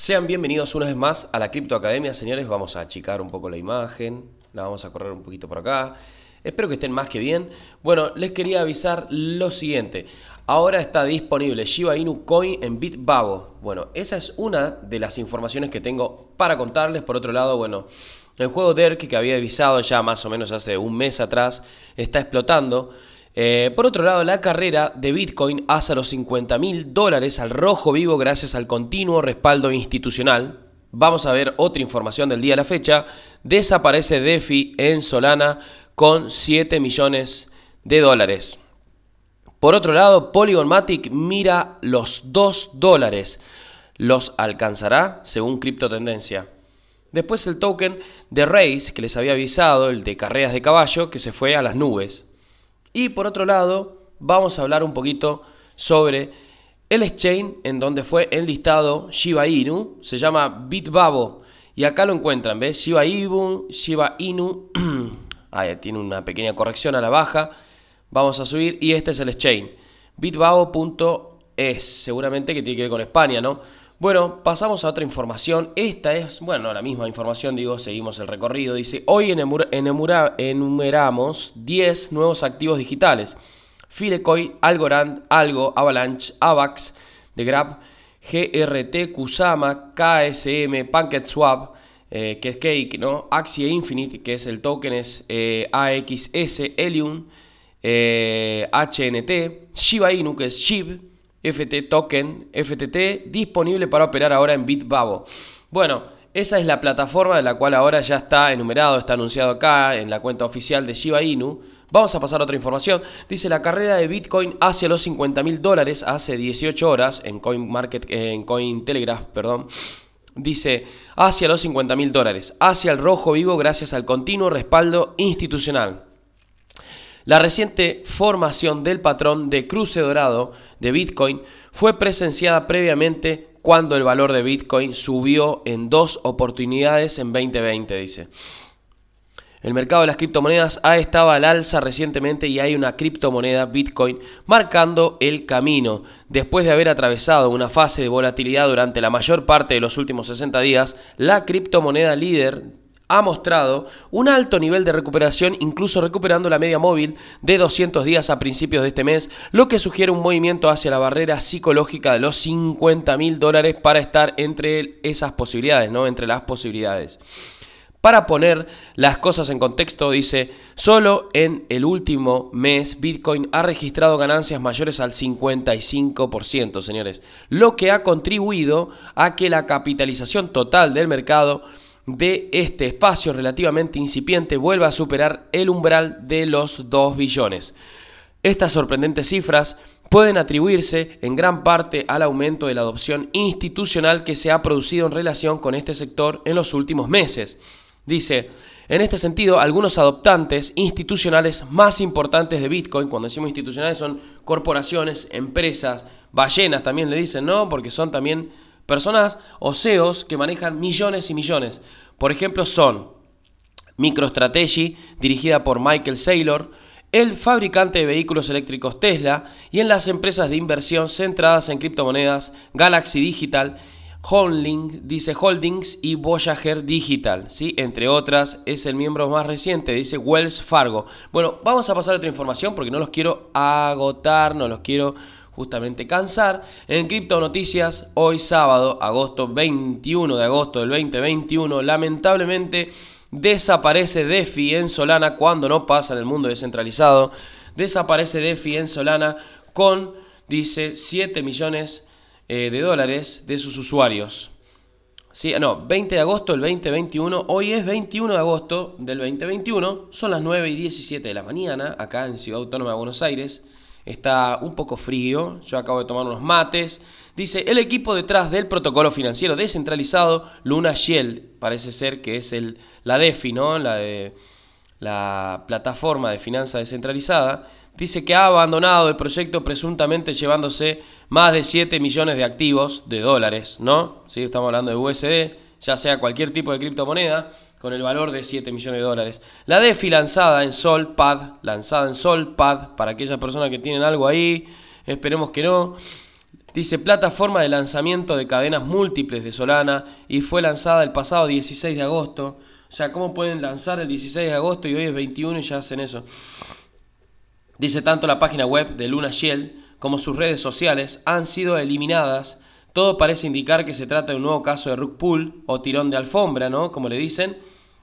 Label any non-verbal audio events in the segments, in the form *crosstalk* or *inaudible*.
Sean bienvenidos una vez más a la Crypto Academia, señores. Vamos a achicar un poco la imagen, la vamos a correr un poquito por acá. Espero que estén más que bien. Bueno, les quería avisar lo siguiente. Ahora está disponible Shiba Inu Coin en Bitbabo. Bueno, esa es una de las informaciones que tengo para contarles. Por otro lado, bueno, el juego Derk que había avisado ya más o menos hace un mes atrás está explotando. Eh, por otro lado, la carrera de Bitcoin hasta los 50 mil dólares al rojo vivo gracias al continuo respaldo institucional. Vamos a ver otra información del día a la fecha. Desaparece DeFi en Solana con 7 millones de dólares. Por otro lado, Polygon mira los 2 dólares. ¿Los alcanzará? Según criptotendencia? Después el token de Race, que les había avisado, el de carreras de caballo, que se fue a las nubes. Y por otro lado, vamos a hablar un poquito sobre el exchange en donde fue enlistado Shiba Inu, se llama Bitbabo. Y acá lo encuentran, ¿ves? Shiba Inu, Shiba Inu. *clears throat* tiene una pequeña corrección a la baja. Vamos a subir y este es el exchange. Bitbabo.es, seguramente que tiene que ver con España, ¿no? Bueno, pasamos a otra información. Esta es, bueno, la misma información, digo, seguimos el recorrido. Dice, hoy enumeramos 10 nuevos activos digitales. Filecoin, Algorand, Algo, Avalanche, Avax, The Grab, GRT, Kusama, KSM, PancakeSwap, eh, que es Cake, ¿no? Axie Infinite, que es el token es eh, AXS, Elium, HNT, eh, Shiba Inu, que es SHIB, FT Token, FTT, disponible para operar ahora en BitBabo. Bueno, esa es la plataforma de la cual ahora ya está enumerado, está anunciado acá en la cuenta oficial de Shiba Inu. Vamos a pasar a otra información. Dice la carrera de Bitcoin hacia los 50 mil dólares hace 18 horas en Coin en Coin perdón. Dice, hacia los 50 mil dólares, hacia el rojo vivo gracias al continuo respaldo institucional. La reciente formación del patrón de cruce dorado de Bitcoin fue presenciada previamente cuando el valor de Bitcoin subió en dos oportunidades en 2020, dice. El mercado de las criptomonedas ha estado al alza recientemente y hay una criptomoneda Bitcoin marcando el camino. Después de haber atravesado una fase de volatilidad durante la mayor parte de los últimos 60 días, la criptomoneda líder ha mostrado un alto nivel de recuperación, incluso recuperando la media móvil de 200 días a principios de este mes, lo que sugiere un movimiento hacia la barrera psicológica de los 50 mil dólares para estar entre esas posibilidades, ¿no? Entre las posibilidades. Para poner las cosas en contexto, dice, solo en el último mes Bitcoin ha registrado ganancias mayores al 55%, señores, lo que ha contribuido a que la capitalización total del mercado de este espacio relativamente incipiente vuelva a superar el umbral de los 2 billones. Estas sorprendentes cifras pueden atribuirse en gran parte al aumento de la adopción institucional que se ha producido en relación con este sector en los últimos meses. Dice, en este sentido, algunos adoptantes institucionales más importantes de Bitcoin, cuando decimos institucionales son corporaciones, empresas, ballenas también le dicen, ¿no? Porque son también Personas o CEOs que manejan millones y millones. Por ejemplo, son MicroStrategy, dirigida por Michael Saylor, el fabricante de vehículos eléctricos Tesla y en las empresas de inversión centradas en criptomonedas Galaxy Digital, Holding, dice Holdings y Voyager Digital, ¿sí? entre otras, es el miembro más reciente, dice Wells Fargo. Bueno, vamos a pasar a otra información porque no los quiero agotar, no los quiero justamente cansar. En Cripto Noticias, hoy sábado, agosto 21 de agosto del 2021, lamentablemente desaparece DeFi en Solana cuando no pasa en el mundo descentralizado. Desaparece DeFi en Solana con, dice, 7 millones eh, de dólares de sus usuarios. Sí, no, 20 de agosto del 2021. Hoy es 21 de agosto del 2021. Son las 9 y 17 de la mañana acá en Ciudad Autónoma de Buenos Aires está un poco frío, yo acabo de tomar unos mates. Dice, el equipo detrás del protocolo financiero descentralizado, Luna Shell, parece ser que es el, la DeFi, ¿no? La, plataforma de finanza descentralizada, dice que ha abandonado el proyecto presuntamente llevándose más de 7 millones de activos de dólares, ¿no? estamos hablando de USD, ya sea cualquier tipo de criptomoneda con el valor de 7 millones de dólares. La DeFi lanzada en Sol Pad, lanzada en Sol Pad, para aquellas personas que tienen algo ahí, esperemos que no. Dice plataforma de lanzamiento de cadenas múltiples de Solana y fue lanzada el pasado 16 de agosto. O sea, ¿cómo pueden lanzar el 16 de agosto y hoy es 21 y ya hacen eso? Dice tanto la página web de Luna Shell como sus redes sociales han sido eliminadas todo parece indicar que se trata de un nuevo caso de rug pull o tirón de alfombra, ¿no? Como le dicen,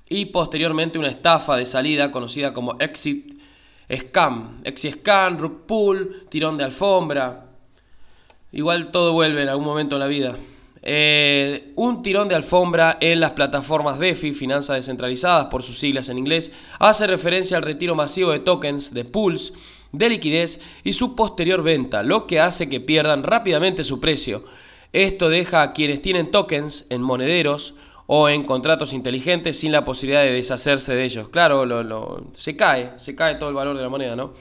y posteriormente una estafa de salida conocida como exit scam, exit scam, rug pull, tirón de alfombra. Igual todo vuelve en algún momento en la vida. Eh, un tirón de alfombra en las plataformas DeFi, finanzas descentralizadas por sus siglas en inglés, hace referencia al retiro masivo de tokens, de pools, de liquidez y su posterior venta, lo que hace que pierdan rápidamente su precio. Esto deja a quienes tienen tokens en monederos o en contratos inteligentes sin la posibilidad de deshacerse de ellos. Claro, lo, se cae, se cae todo el valor de la moneda, ¿no?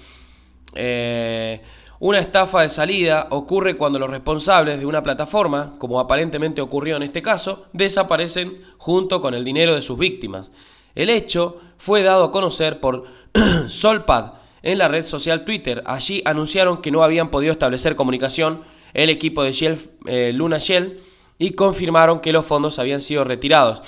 Eh, una estafa de salida ocurre cuando los responsables de una plataforma, como aparentemente ocurrió en este caso, desaparecen junto con el dinero de sus víctimas. El hecho fue dado a conocer por *clears throat* Solpad en la red social Twitter. Allí anunciaron que no habían podido establecer comunicación el equipo de Shell, eh, Luna Shell y confirmaron que los fondos habían sido retirados.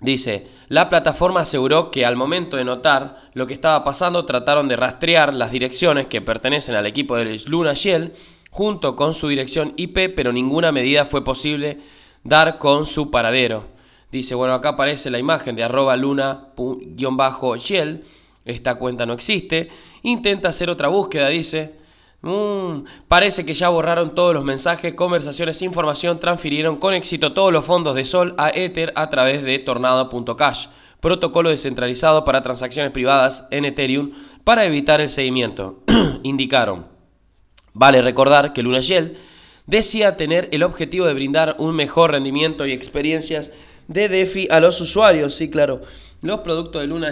Dice, la plataforma aseguró que al momento de notar lo que estaba pasando trataron de rastrear las direcciones que pertenecen al equipo de Luna Shell junto con su dirección IP, pero ninguna medida fue posible dar con su paradero. Dice, bueno, acá aparece la imagen de arroba luna-shell, esta cuenta no existe. Intenta hacer otra búsqueda, dice, Mm, parece que ya borraron todos los mensajes, conversaciones, información, transfirieron con éxito todos los fondos de Sol a Ether a través de tornado.cash, protocolo descentralizado para transacciones privadas en Ethereum para evitar el seguimiento, *clears throat* indicaron. Vale recordar que Luna decía tener el objetivo de brindar un mejor rendimiento y experiencias de DeFi a los usuarios. Sí, claro, los productos de Luna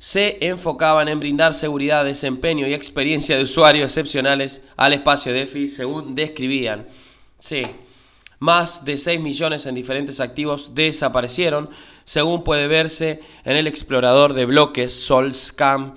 se enfocaban en brindar seguridad, desempeño y experiencia de usuarios excepcionales al espacio DeFi, según describían. Sí, más de 6 millones en diferentes activos desaparecieron, según puede verse en el explorador de bloques SolScam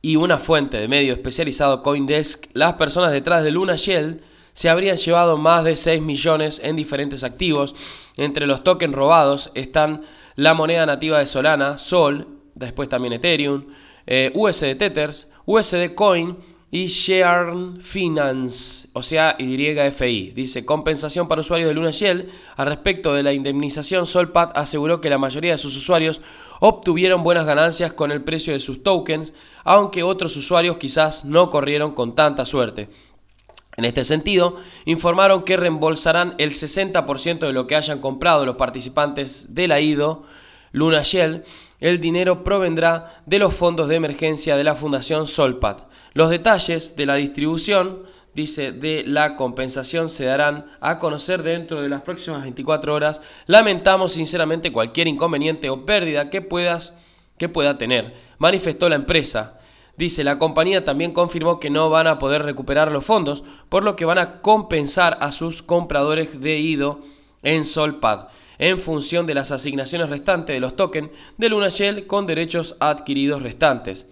y una fuente de medio especializado Coindesk. Las personas detrás de Luna Shell se habrían llevado más de 6 millones en diferentes activos. Entre los tokens robados están la moneda nativa de Solana, Sol, después también Ethereum, eh, USD Tethers, USD Coin y Share Finance, o sea, YFI. Dice, compensación para usuarios de Luna Shell. Al respecto de la indemnización, Solpad aseguró que la mayoría de sus usuarios obtuvieron buenas ganancias con el precio de sus tokens, aunque otros usuarios quizás no corrieron con tanta suerte. En este sentido, informaron que reembolsarán el 60% de lo que hayan comprado los participantes de la IDO Luna Shell el dinero provendrá de los fondos de emergencia de la Fundación Solpad. Los detalles de la distribución, dice, de la compensación se darán a conocer dentro de las próximas 24 horas. Lamentamos sinceramente cualquier inconveniente o pérdida que, puedas, que pueda tener, manifestó la empresa. Dice, la compañía también confirmó que no van a poder recuperar los fondos, por lo que van a compensar a sus compradores de IDO en Solpad en función de las asignaciones restantes de los tokens de Luna Shell con derechos adquiridos restantes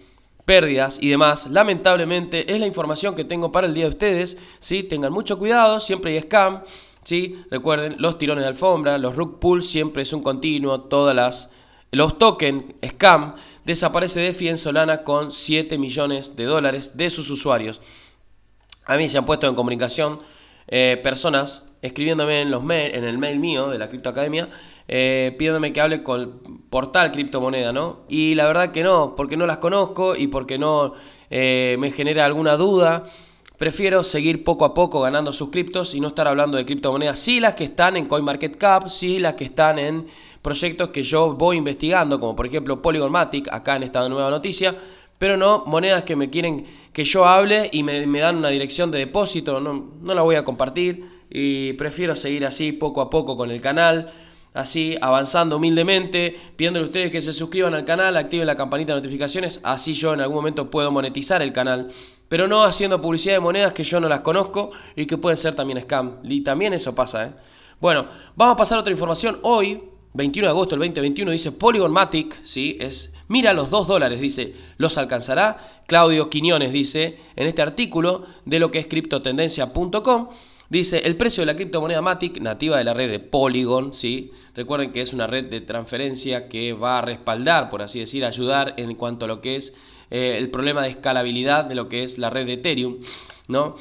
pérdidas y demás. Lamentablemente es la información que tengo para el día de ustedes. Tengan mucho cuidado, siempre hay scam. Recuerden, los tirones de alfombra, los rug pull siempre es un continuo. Todas las. Los tokens scam desaparece de Fiensolana Solana con 7 millones de dólares de sus usuarios. A mí se han puesto en comunicación eh, personas escribiéndome en, los en el mail mío de la Criptoacademia, eh, pidiéndome que hable con portal criptomoneda, ¿no? Y la verdad que no, porque no las conozco y porque no eh, me genera alguna duda. Prefiero seguir poco a poco ganando sus criptos y no estar hablando de criptomonedas, sí las que están en CoinMarketCap, sí las que están en proyectos que yo voy investigando, como por ejemplo Polygonmatic, acá en esta nueva noticia, pero no monedas que me quieren que yo hable y me, dan una dirección de depósito, no, no la voy a compartir y prefiero seguir así poco a poco con el canal así avanzando humildemente, pidiéndole a ustedes que se suscriban al canal, activen la campanita de notificaciones, así yo en algún momento puedo monetizar el canal, pero no haciendo publicidad de monedas que yo no las conozco y que pueden ser también scam, y también eso pasa, ¿eh? Bueno, vamos a pasar a otra información, hoy, 21 de agosto del 2021, dice Polygon Matic, ¿sí? Es, mira los 2 dólares, dice, ¿los alcanzará? Claudio Quiñones dice en este artículo de lo que es criptotendencia.com, Dice, el precio de la criptomoneda Matic, nativa de la red de Polygon, recuerden que es una red de transferencia que va a respaldar, por así decir, ayudar en cuanto a lo que es eh, el problema de escalabilidad de lo que es la red de Ethereum, ¿no?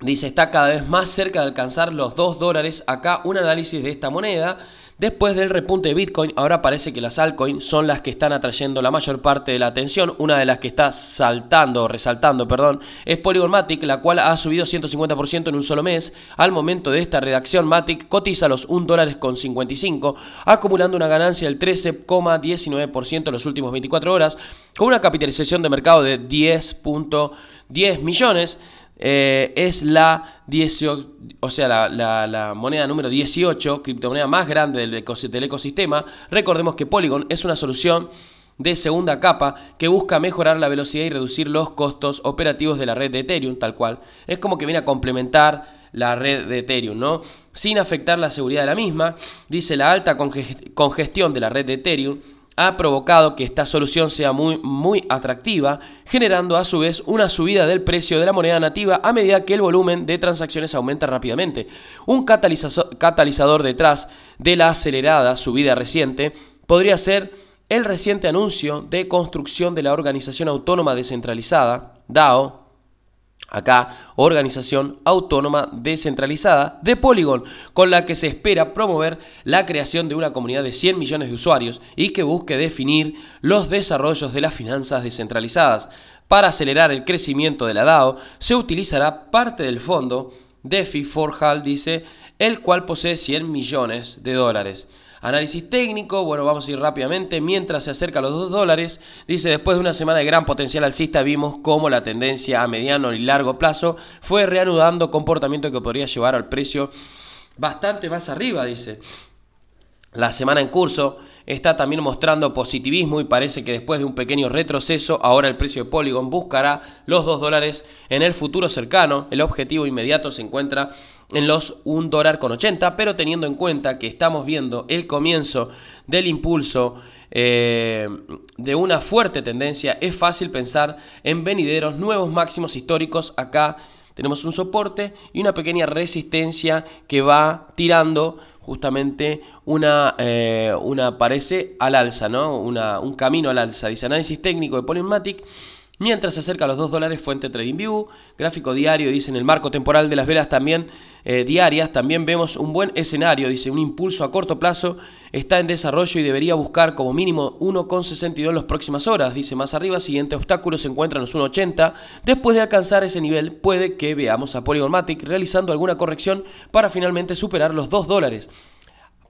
Dice, está cada vez más cerca de alcanzar los 2 dólares. Acá un análisis de esta moneda Después del repunte de Bitcoin, ahora parece que las altcoins son las que están atrayendo la mayor parte de la atención. Una de las que está saltando, resaltando, perdón, es Polygon Matic, la cual ha subido 150% en un solo mes. Al momento de esta redacción, Matic cotiza los 1 dólares con 55, acumulando una ganancia del 13,19% en los últimos 24 horas, con una capitalización de mercado de 10.10 millones. Eh, es la, o sea, la, moneda número 18, criptomoneda más grande del, ecosistema. Recordemos que Polygon es una solución de segunda capa que busca mejorar la velocidad y reducir los costos operativos de la red de Ethereum, tal cual. Es como que viene a complementar la red de Ethereum, ¿no? Sin afectar la seguridad de la misma, dice la alta congestión de la red de Ethereum ha provocado que esta solución sea muy, muy atractiva, generando a su vez una subida del precio de la moneda nativa a medida que el volumen de transacciones aumenta rápidamente. Un catalizador detrás de la acelerada subida reciente podría ser el reciente anuncio de construcción de la Organización Autónoma Descentralizada, DAO, Acá, organización autónoma descentralizada de Polygon, con la que se espera promover la creación de una comunidad de 100 millones de usuarios y que busque definir los desarrollos de las finanzas descentralizadas. Para acelerar el crecimiento de la DAO, se utilizará parte del fondo DeFi for Hall, dice, el cual posee 100 millones de dólares. Análisis técnico, bueno, vamos a ir rápidamente. Mientras se acerca a los 2 dólares, dice, después de una semana de gran potencial alcista, vimos cómo la tendencia a mediano y largo plazo fue reanudando comportamiento que podría llevar al precio bastante más arriba, dice. La semana en curso está también mostrando positivismo y parece que después de un pequeño retroceso, ahora el precio de Polygon buscará los 2 dólares en el futuro cercano. El objetivo inmediato se encuentra en los 1 dólar con 80, pero teniendo en cuenta que estamos viendo el comienzo del impulso eh, de una fuerte tendencia, es fácil pensar en venideros nuevos máximos históricos acá tenemos un soporte y una pequeña resistencia que va tirando justamente una, eh, una parece al alza, ¿no? Una, un camino al alza. Dice análisis técnico de Polymatic Mientras se acerca a los 2 dólares, fuente TradingView, gráfico diario, dice en el marco temporal de las velas también eh, diarias, también vemos un buen escenario, dice un impulso a corto plazo, está en desarrollo y debería buscar como mínimo 1,62 en las próximas horas, dice más arriba, siguiente obstáculo se encuentra en los 1,80, después de alcanzar ese nivel puede que veamos a Polygonmatic realizando alguna corrección para finalmente superar los 2 dólares.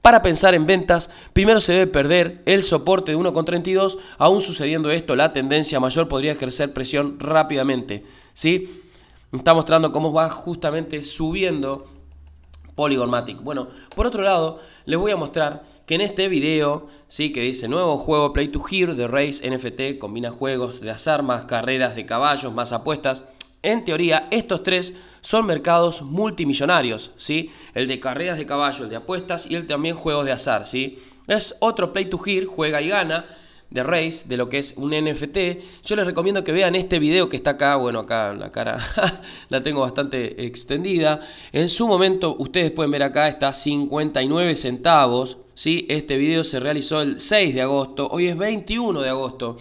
Para pensar en ventas, primero se debe perder el soporte de 1,32. Aún sucediendo esto, la tendencia mayor podría ejercer presión rápidamente. ¿sí? Está mostrando cómo va justamente subiendo Polygonmatic. Bueno, por otro lado, les voy a mostrar que en este video, sí, que dice nuevo juego Play to Hear de Race NFT, combina juegos de azar, más carreras de caballos, más apuestas. En teoría, estos tres son mercados multimillonarios, ¿sí? El de carreras de caballo, el de apuestas y el también juegos de azar, ¿sí? Es otro play to hear, juega y gana de Race, de lo que es un NFT. Yo les recomiendo que vean este video que está acá, bueno, acá la cara *laughs* la tengo bastante extendida. En su momento, ustedes pueden ver acá, está 59 centavos, ¿sí? Este video se realizó el 6 de agosto, hoy es 21 de agosto.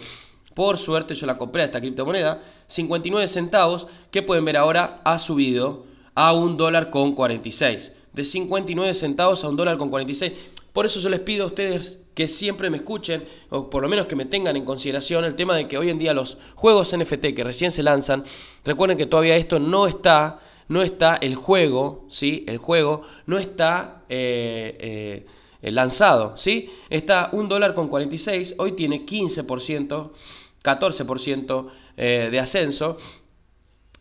Por suerte yo la compré esta criptomoneda, 59 centavos, que pueden ver ahora ha subido a un dólar con 46. De 59 centavos a un dólar con 46. Por eso yo les pido a ustedes que siempre me escuchen, o por lo menos que me tengan en consideración el tema de que hoy en día los juegos NFT que recién se lanzan, recuerden que todavía esto no está, no está el juego, ¿sí? El juego no está... Eh, eh, lanzado, ¿sí? Está un dólar con 46, hoy tiene 15% 14% eh, de ascenso.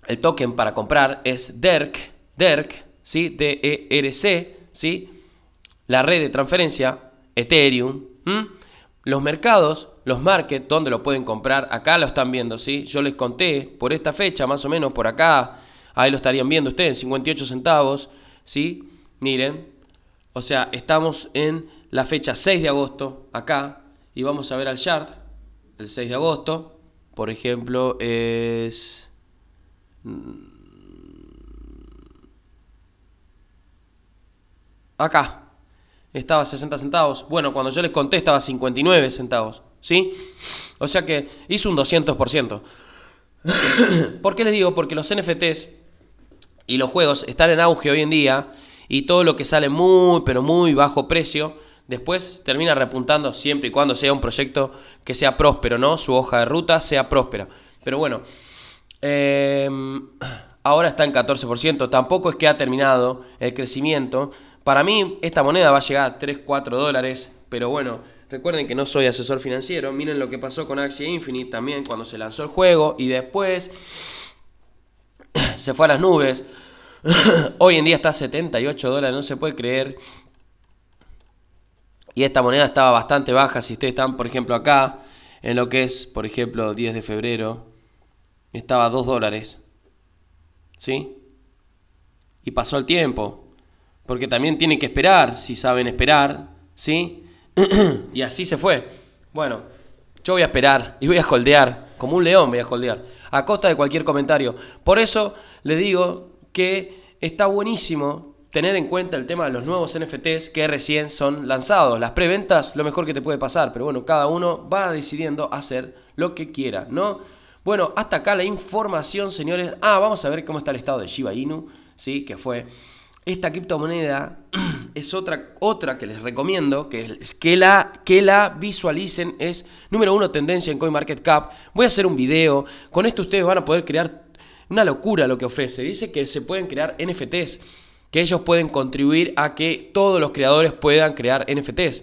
El token para comprar es DERC, DERC, ¿sí? D-E-R-C, ¿sí? La red de transferencia, Ethereum. Los mercados, los markets, donde lo pueden comprar, acá lo están viendo, ¿sí? Yo les conté por esta fecha, más o menos por acá, ahí lo estarían viendo ustedes, 58 centavos, ¿sí? Miren, o sea, estamos en la fecha 6 de agosto, acá, y vamos a ver al chart, el 6 de agosto, por ejemplo, es... Acá. Estaba 60 centavos. Bueno, cuando yo les conté estaba 59 centavos. ¿Sí? O sea que hizo un 200%. *coughs* ¿Por qué les digo? Porque los NFTs y los juegos están en auge hoy en día y todo lo que sale muy, pero muy bajo precio después termina repuntando siempre y cuando sea un proyecto que sea próspero, ¿no? Su hoja de ruta sea próspera. Pero bueno, em, ahora está en 14%, tampoco es que ha terminado el crecimiento. Para mí esta moneda va a llegar a 3, 4 dólares, pero bueno, recuerden que no soy asesor financiero. Miren lo que pasó con Axie Infinite también cuando se lanzó el juego y después se fue a las nubes. *coughs* Hoy en día está a 78 dólares, no se puede creer y esta moneda estaba bastante baja. Si ustedes están, por ejemplo, acá, en lo que es, por ejemplo, 10 de febrero, estaba a 2 dólares. ¿Sí? Y pasó el tiempo. Porque también tienen que esperar, si saben esperar. ¿Sí? *clears throat* y así se fue. Bueno, yo voy a esperar y voy a holdear. Como un león voy a holdear. A costa de cualquier comentario. Por eso le digo que está buenísimo tener en cuenta el tema de los nuevos NFTs que recién son lanzados. Las preventas, lo mejor que te puede pasar, pero bueno, cada uno va decidiendo hacer lo que quiera, ¿no? Bueno, hasta acá la información, señores. Ah, vamos a ver cómo está el estado de Shiba Inu, ¿sí? Que fue esta criptomoneda *clears throat* es otra, otra que les recomiendo que, que, la, que la visualicen. Es número uno tendencia en CoinMarketCap. Voy a hacer un video. Con esto ustedes van a poder crear una locura lo que ofrece. Dice que se pueden crear NFTs que ellos pueden contribuir a que todos los creadores puedan crear NFTs.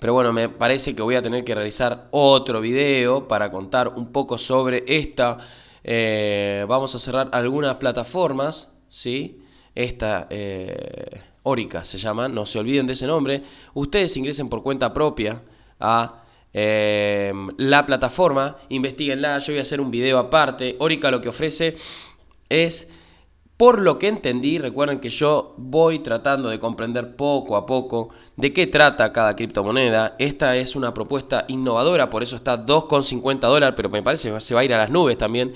Pero bueno, me parece que voy a tener que realizar otro video para contar un poco sobre esta. Eh, vamos a cerrar algunas plataformas, ¿sí? Esta, eh, Orica se llama, no se olviden de ese nombre. Ustedes ingresen por cuenta propia a eh, la plataforma, investiguenla, yo voy a hacer un video aparte. Orica lo que ofrece es por lo que entendí, recuerden que yo voy tratando de comprender poco a poco de qué trata cada criptomoneda. Esta es una propuesta innovadora, por eso está 2,50 dólares, pero me parece que se va a ir a las nubes también.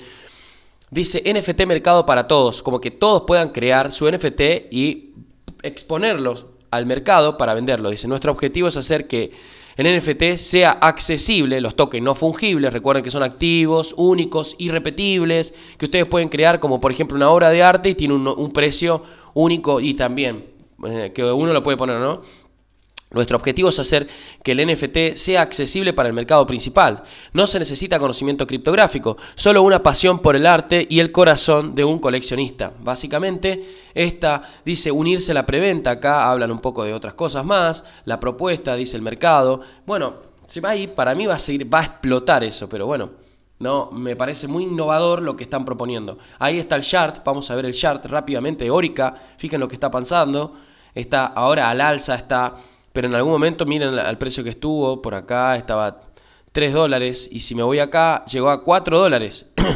Dice NFT mercado para todos, como que todos puedan crear su NFT y exponerlos al mercado para venderlo. Dice, nuestro objetivo es hacer que en NFT sea accesible, los tokens no fungibles, recuerden que son activos, únicos, irrepetibles, que ustedes pueden crear como por ejemplo una obra de arte y tiene un, precio único y también eh, que uno lo puede poner, ¿no? Nuestro objetivo es hacer que el NFT sea accesible para el mercado principal. No se necesita conocimiento criptográfico, solo una pasión por el arte y el corazón de un coleccionista. Básicamente, esta dice unirse a la preventa, acá hablan un poco de otras cosas más, la propuesta, dice el mercado. Bueno, se va a ir, para mí va a seguir, va a explotar eso, pero bueno, no, me parece muy innovador lo que están proponiendo. Ahí está el chart, vamos a ver el chart rápidamente, Orica, fíjense lo que está pasando, está ahora al alza, está pero en algún momento miren al precio que estuvo, por acá estaba 3 dólares, y si me voy acá, llegó a 4 dólares. *clears throat*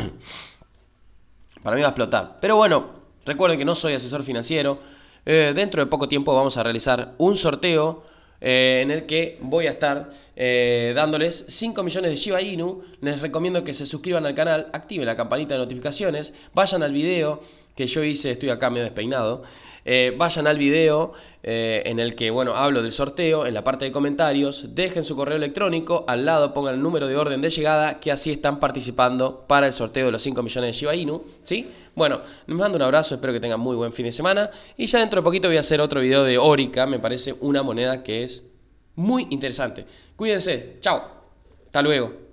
Para mí va a explotar. Pero bueno, recuerden que no soy asesor financiero. Eh, dentro de poco tiempo vamos a realizar un sorteo eh, en el que voy a estar eh, dándoles 5 millones de Shiba Inu. Les recomiendo que se suscriban al canal, activen la campanita de notificaciones, vayan al video, que yo hice, estoy acá medio despeinado. Eh, vayan al video eh, en el que bueno, hablo del sorteo, en la parte de comentarios, dejen su correo electrónico, al lado pongan el número de orden de llegada, que así están participando para el sorteo de los 5 millones de Shiba Inu. ¿sí? Bueno, les mando un abrazo, espero que tengan muy buen fin de semana y ya dentro de poquito voy a hacer otro video de Orica, me parece una moneda que es muy interesante. Cuídense, chao, hasta luego.